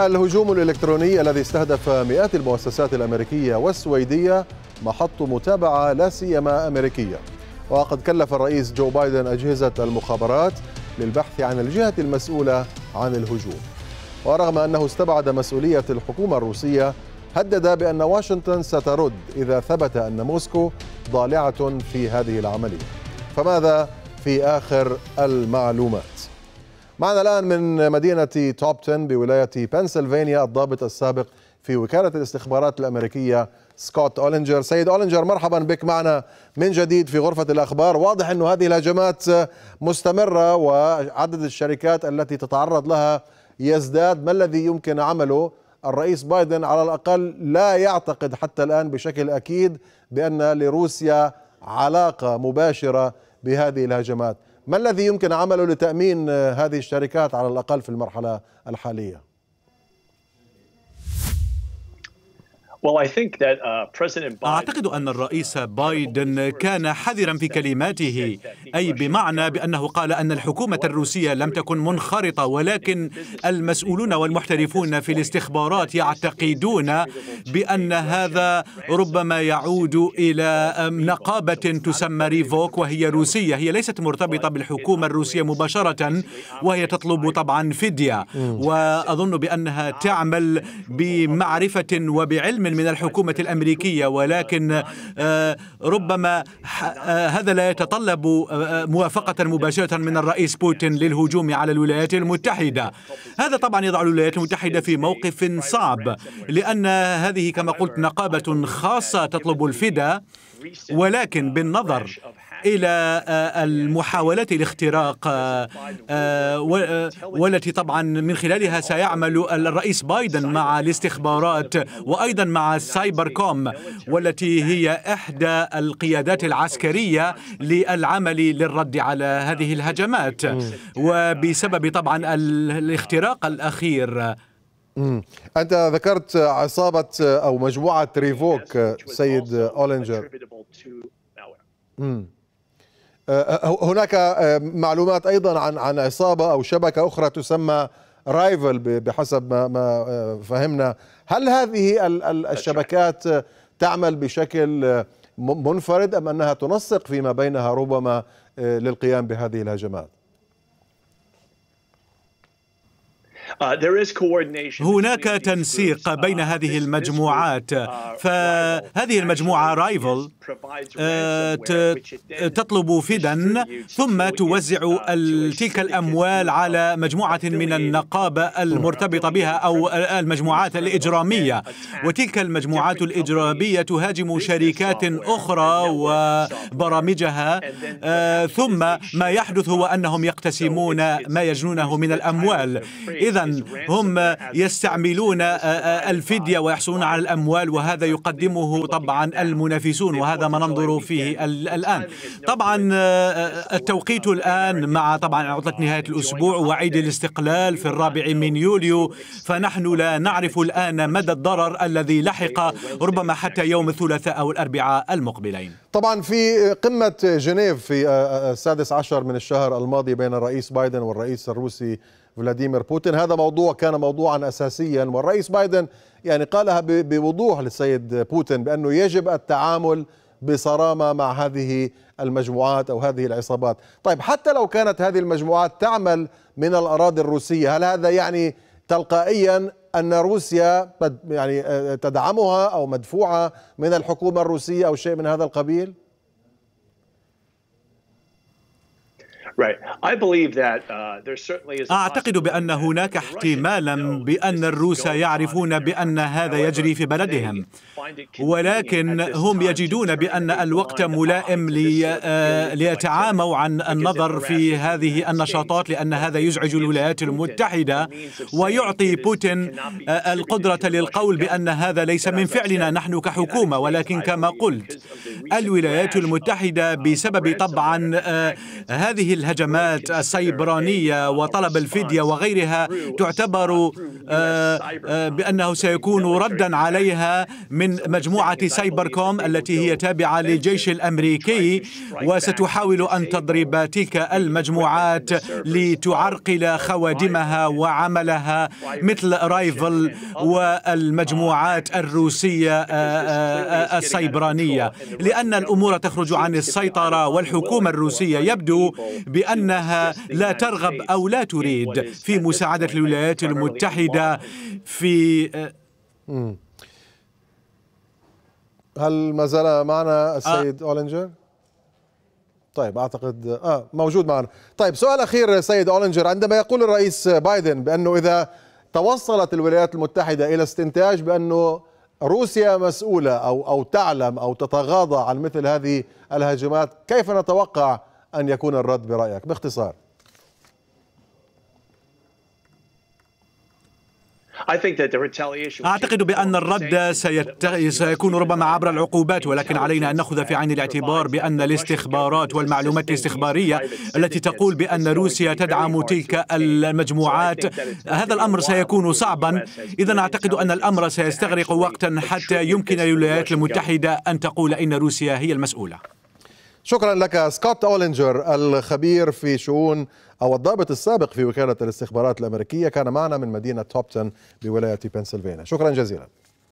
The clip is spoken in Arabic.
الهجوم الإلكتروني الذي استهدف مئات المؤسسات الأمريكية والسويدية محط متابعة لا سيما أمريكية وقد كلف الرئيس جو بايدن أجهزة المخابرات للبحث عن الجهة المسؤولة عن الهجوم ورغم أنه استبعد مسؤولية الحكومة الروسية هدد بأن واشنطن سترد إذا ثبت أن موسكو ضالعة في هذه العملية فماذا في آخر المعلومات معنا الآن من مدينة توبتن بولاية بنسلفانيا الضابط السابق في وكالة الاستخبارات الأمريكية سكوت أولينجر سيد أولينجر مرحبا بك معنا من جديد في غرفة الأخبار واضح أن هذه الهجمات مستمرة وعدد الشركات التي تتعرض لها يزداد ما الذي يمكن عمله الرئيس بايدن على الأقل لا يعتقد حتى الآن بشكل أكيد بأن لروسيا علاقة مباشرة بهذه الهجمات ما الذي يمكن عمله لتأمين آه، هذه الشركات على الأقل في المرحلة الحالية؟ Uh, أعتقد أن الرئيس بايدن كان حذرا في كلماته أي بمعنى بأنه قال أن الحكومة الروسية لم تكن منخرطة ولكن المسؤولون والمحترفون في الاستخبارات يعتقدون بأن هذا ربما يعود إلى نقابة تسمى ريفوك وهي روسية هي ليست مرتبطة بالحكومة الروسية مباشرة وهي تطلب طبعا فدية وأظن بأنها تعمل بمعرفة وبعلم من الحكومة الأمريكية ولكن آه، ربما آه، هذا لا يتطلب آه، موافقة مباشرة من الرئيس بوتين للهجوم على الولايات المتحدة هذا طبعا يضع الولايات المتحدة في موقف صعب لأن هذه كما قلت نقابة خاصة تطلب الفدا ولكن بالنظر إلى آه، المحاولات الاختراق آه، آه، والتي طبعا من خلالها سيعمل الرئيس بايدن مع الاستخبارات وأيضا مع السايبر كوم والتي هي إحدى القيادات العسكرية للعمل للرد على هذه الهجمات وبسبب طبعا الاختراق الأخير أنت ذكرت عصابة أو مجموعة ريفوك سيد أولينجر أه، أه، هناك أه، معلومات ايضا عن عن عصابه او شبكه اخرى تسمى رايفل بحسب ما ما فهمنا هل هذه الشبكات تعمل بشكل منفرد ام انها تنسق فيما بينها ربما للقيام بهذه الهجمات Uh, هناك تنسيق uh, بين هذه المجموعات uh, فهذه المجموعة رايفل تطلب فدا ثم توزع تلك الأموال على مجموعة من النقابة المرتبطة بها أو المجموعات الإجرامية وتلك المجموعات الإجرامية تهاجم شركات أخرى وبرامجها ثم ما يحدث هو أنهم يقتسمون ما يجنونه من الأموال إذا اذا هم يستعملون آه، آه، الفديه ويحصلون على الاموال وهذا يقدمه طبعا المنافسون وهذا ما ننظر فيه الان طبعا آه، التوقيت الان مع طبعا عطله نهايه الاسبوع وعيد الاستقلال في الرابع من يوليو فنحن لا نعرف الان مدى الضرر الذي لحق ربما حتى يوم الثلاثاء او الاربعاء المقبلين طبعا في قمة جنيف في آه، آه، آه، السادس عشر من الشهر الماضي بين الرئيس بايدن والرئيس الروسي فلاديمير بوتين هذا موضوع كان موضوعا أساسيا والرئيس بايدن يعني قالها بوضوح للسيد بوتين بأنه يجب التعامل بصرامة مع هذه المجموعات أو هذه العصابات طيب حتى لو كانت هذه المجموعات تعمل من الأراضي الروسية هل هذا يعني تلقائيا أن روسيا يعني آه، تدعمها أو مدفوعة من الحكومة الروسية أو شيء من هذا القبيل؟ Uh, اعتقد بان هناك احتمالا بان الروس يعرفون بان هذا يجري في بلدهم ولكن هم يجدون بان الوقت ملائم آه، ليتعاموا عن النظر في هذه النشاطات لان هذا يزعج الولايات المتحده ويعطي بوتين آه، القدره للقول بان هذا ليس من فعلنا نحن كحكومه ولكن كما قلت الولايات المتحده بسبب طبعا آه، هذه الهجمات السيبرانية uh, وطلب الفدية وغيرها تعتبر آه، آه، بأنه سيكون ردا عليها من مجموعة سايبر كوم التي هي تابعة للجيش الأمريكي وستحاول أن تضرب تلك المجموعات لتعرقل خوادمها وعملها مثل رايفل والمجموعات الروسية آه، السيبرانية لأن الأمور تخرج عن السيطرة والحكومة الروسية يبدو بأنها لا ترغب أو لا تريد في مساعدة الولايات المتحدة في هل ما زال معنا السيد آه. أولينجر؟ طيب اعتقد اه موجود معنا طيب سؤال اخير سيد اولينجر عندما يقول الرئيس بايدن بانه اذا توصلت الولايات المتحده الى استنتاج بانه روسيا مسؤوله او او تعلم او تتغاضى عن مثل هذه الهجمات كيف نتوقع أن يكون الرد برأيك باختصار أعتقد بأن الرد سيت... سيكون ربما عبر العقوبات ولكن علينا أن نأخذ في عين الاعتبار بأن الاستخبارات والمعلومات الاستخبارية التي تقول بأن روسيا تدعم تلك المجموعات هذا الأمر سيكون صعبا إذا أعتقد أن الأمر سيستغرق وقتا حتى يمكن للولايات المتحدة أن تقول إن روسيا هي المسؤولة شكرا لك سكوت اولينجر الخبير في شؤون او الضابط السابق في وكاله الاستخبارات الامريكيه كان معنا من مدينه توبتون بولايه بنسلفانيا شكرا جزيلا